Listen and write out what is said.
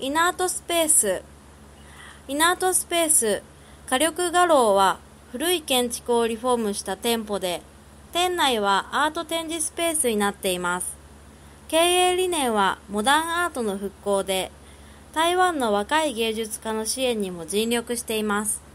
イナートスペースイナートスペース火力画廊は古い建築をリフォームした店舗で店内はアート展示スペースになっています経営理念はモダンアートの復興で台湾の若い芸術家の支援にも尽力しています